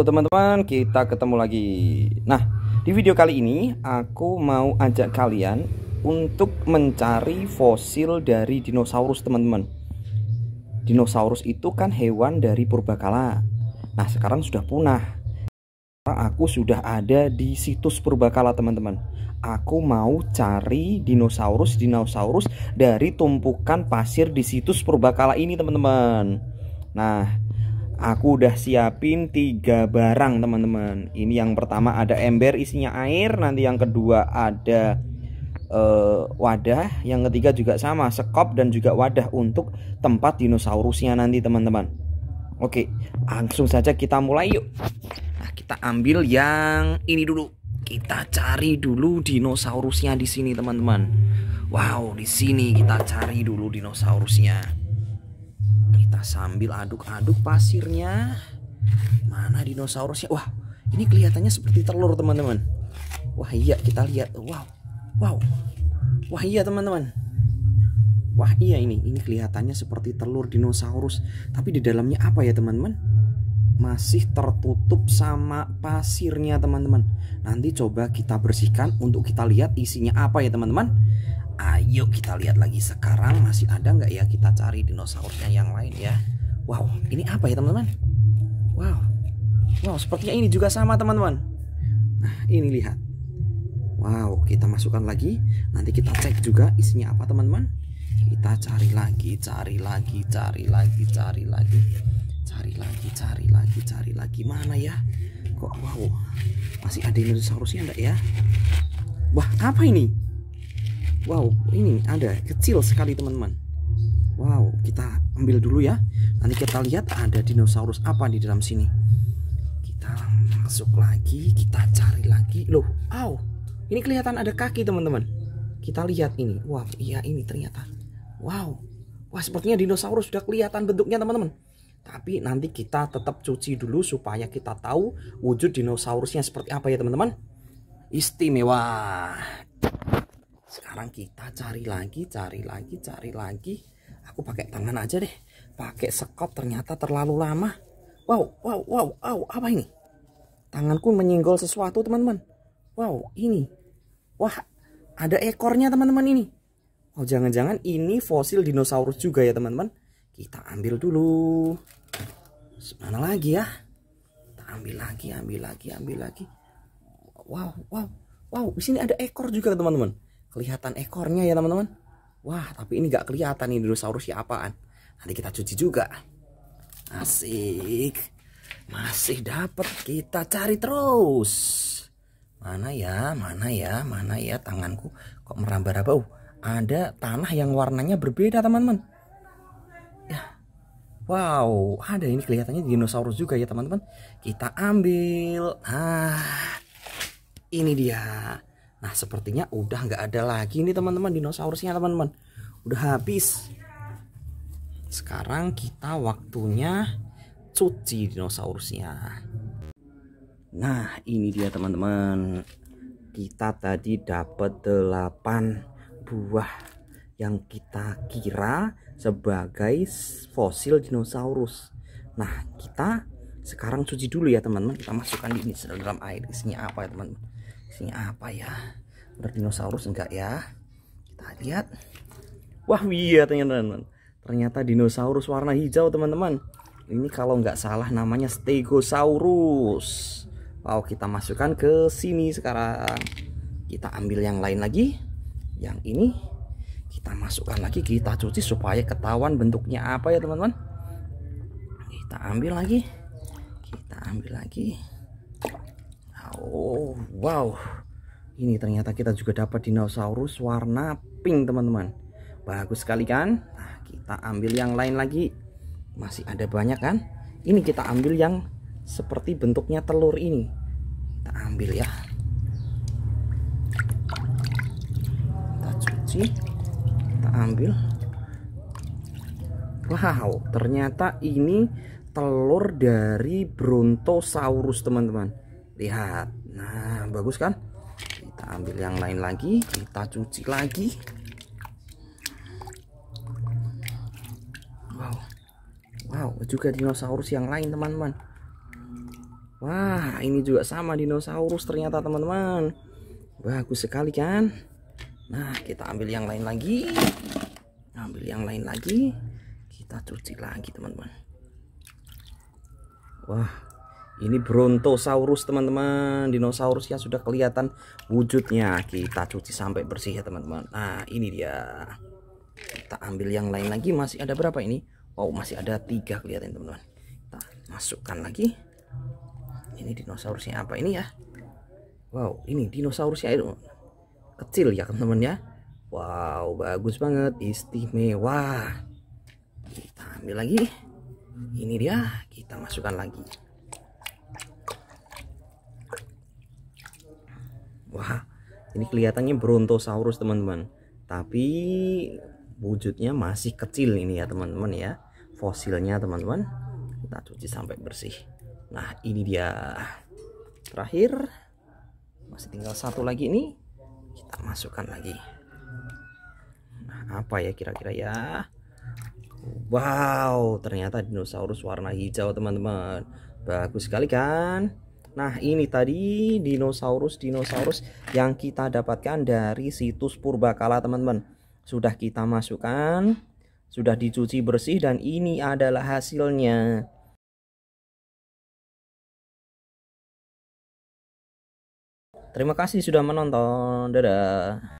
Halo teman-teman, kita ketemu lagi. Nah, di video kali ini aku mau ajak kalian untuk mencari fosil dari dinosaurus, teman-teman. Dinosaurus itu kan hewan dari purbakala. Nah, sekarang sudah punah. Aku sudah ada di situs purbakala, teman-teman. Aku mau cari dinosaurus-dinosaurus dari tumpukan pasir di situs purbakala ini, teman-teman. Nah, Aku udah siapin tiga barang teman-teman Ini yang pertama ada ember isinya air Nanti yang kedua ada uh, wadah Yang ketiga juga sama sekop dan juga wadah Untuk tempat dinosaurusnya nanti teman-teman Oke langsung saja kita mulai yuk Nah kita ambil yang ini dulu Kita cari dulu dinosaurusnya di sini teman-teman Wow di sini kita cari dulu dinosaurusnya kita sambil aduk-aduk pasirnya. Mana dinosaurusnya? Wah, ini kelihatannya seperti telur, teman-teman. Wah, iya, kita lihat. Wow. Wow. Wah, iya, teman-teman. Wah, iya ini. Ini kelihatannya seperti telur dinosaurus, tapi di dalamnya apa ya, teman-teman? Masih tertutup sama pasirnya, teman-teman. Nanti coba kita bersihkan untuk kita lihat isinya apa ya, teman-teman. Ayo kita lihat lagi sekarang masih ada nggak ya kita cari dinosaurusnya yang lain ya. Wow, ini apa ya teman-teman? Wow, wow sepertinya ini juga sama teman-teman. Nah ini lihat. Wow, kita masukkan lagi. Nanti kita cek juga isinya apa teman-teman. Kita cari lagi, cari lagi, cari lagi, cari lagi, cari lagi, cari lagi, cari lagi. Mana ya? Kok wow, masih ada dinosaurusnya enggak ya? Wah, apa ini? Wow, ini ada kecil sekali teman-teman. Wow, kita ambil dulu ya. Nanti kita lihat ada dinosaurus apa di dalam sini. Kita masuk lagi, kita cari lagi. Loh, aw, Ini kelihatan ada kaki, teman-teman. Kita lihat ini. Wow, iya ini ternyata. Wow. Wah, sepertinya dinosaurus sudah kelihatan bentuknya, teman-teman. Tapi nanti kita tetap cuci dulu supaya kita tahu wujud dinosaurusnya seperti apa ya, teman-teman. Istimewa sekarang kita cari lagi cari lagi cari lagi aku pakai tangan aja deh pakai sekop ternyata terlalu lama wow wow wow wow apa ini tanganku menyinggol sesuatu teman-teman wow ini wah ada ekornya teman-teman ini oh jangan-jangan ini fosil dinosaurus juga ya teman-teman kita ambil dulu mana lagi ya kita ambil lagi ambil lagi ambil lagi wow wow wow di sini ada ekor juga teman-teman kelihatan ekornya ya teman-teman wah tapi ini gak kelihatan nih ya apaan nanti kita cuci juga asik masih dapat kita cari terus mana ya mana ya mana ya tanganku kok meraba-raba uh, ada tanah yang warnanya berbeda teman-teman ya wow ada ini kelihatannya dinosaurus juga ya teman-teman kita ambil ah ini dia Nah sepertinya udah nggak ada lagi nih teman-teman dinosaurusnya teman-teman Udah habis Sekarang kita waktunya cuci dinosaurusnya Nah ini dia teman-teman Kita tadi dapat 8 buah yang kita kira sebagai fosil dinosaurus Nah kita sekarang cuci dulu ya teman-teman Kita masukkan ini dalam air isinya apa ya teman-teman Sini apa ya? ular dinosaurus enggak ya? Kita lihat. Wah, iya teman-teman. Ternyata dinosaurus warna hijau, teman-teman. Ini kalau nggak salah namanya Stegosaurus. Wow, kita masukkan ke sini sekarang. Kita ambil yang lain lagi. Yang ini kita masukkan lagi, kita cuci supaya ketahuan bentuknya apa ya, teman-teman. Kita ambil lagi. Kita ambil lagi. Oh wow Ini ternyata kita juga dapat dinosaurus warna pink teman-teman Bagus sekali kan nah, Kita ambil yang lain lagi Masih ada banyak kan Ini kita ambil yang seperti bentuknya telur ini Kita ambil ya Kita cuci Kita ambil Wow ternyata ini telur dari Brontosaurus teman-teman lihat nah bagus kan kita ambil yang lain lagi kita cuci lagi wow wow juga dinosaurus yang lain teman-teman wah ini juga sama dinosaurus ternyata teman-teman bagus sekali kan nah kita ambil yang lain lagi ambil yang lain lagi kita cuci lagi teman-teman wah ini Brontosaurus teman-teman Dinosaurus yang sudah kelihatan wujudnya Kita cuci sampai bersih ya teman-teman Nah ini dia Kita ambil yang lain lagi Masih ada berapa ini Wow oh, masih ada tiga kelihatan teman-teman Kita masukkan lagi Ini dinosaurusnya apa ini ya Wow ini dinosaurusnya itu Kecil ya teman-teman ya Wow bagus banget Istimewa Kita ambil lagi Ini dia Kita masukkan lagi Wah, ini kelihatannya Brontosaurus, teman-teman. Tapi wujudnya masih kecil ini ya, teman-teman ya. Fosilnya, teman-teman. Kita cuci sampai bersih. Nah, ini dia. Terakhir masih tinggal satu lagi ini. Kita masukkan lagi. Nah, apa ya kira-kira ya? Wow, ternyata dinosaurus warna hijau, teman-teman. Bagus sekali kan? Nah ini tadi dinosaurus-dinosaurus yang kita dapatkan dari situs purbakala teman-teman Sudah kita masukkan Sudah dicuci bersih dan ini adalah hasilnya Terima kasih sudah menonton Dadah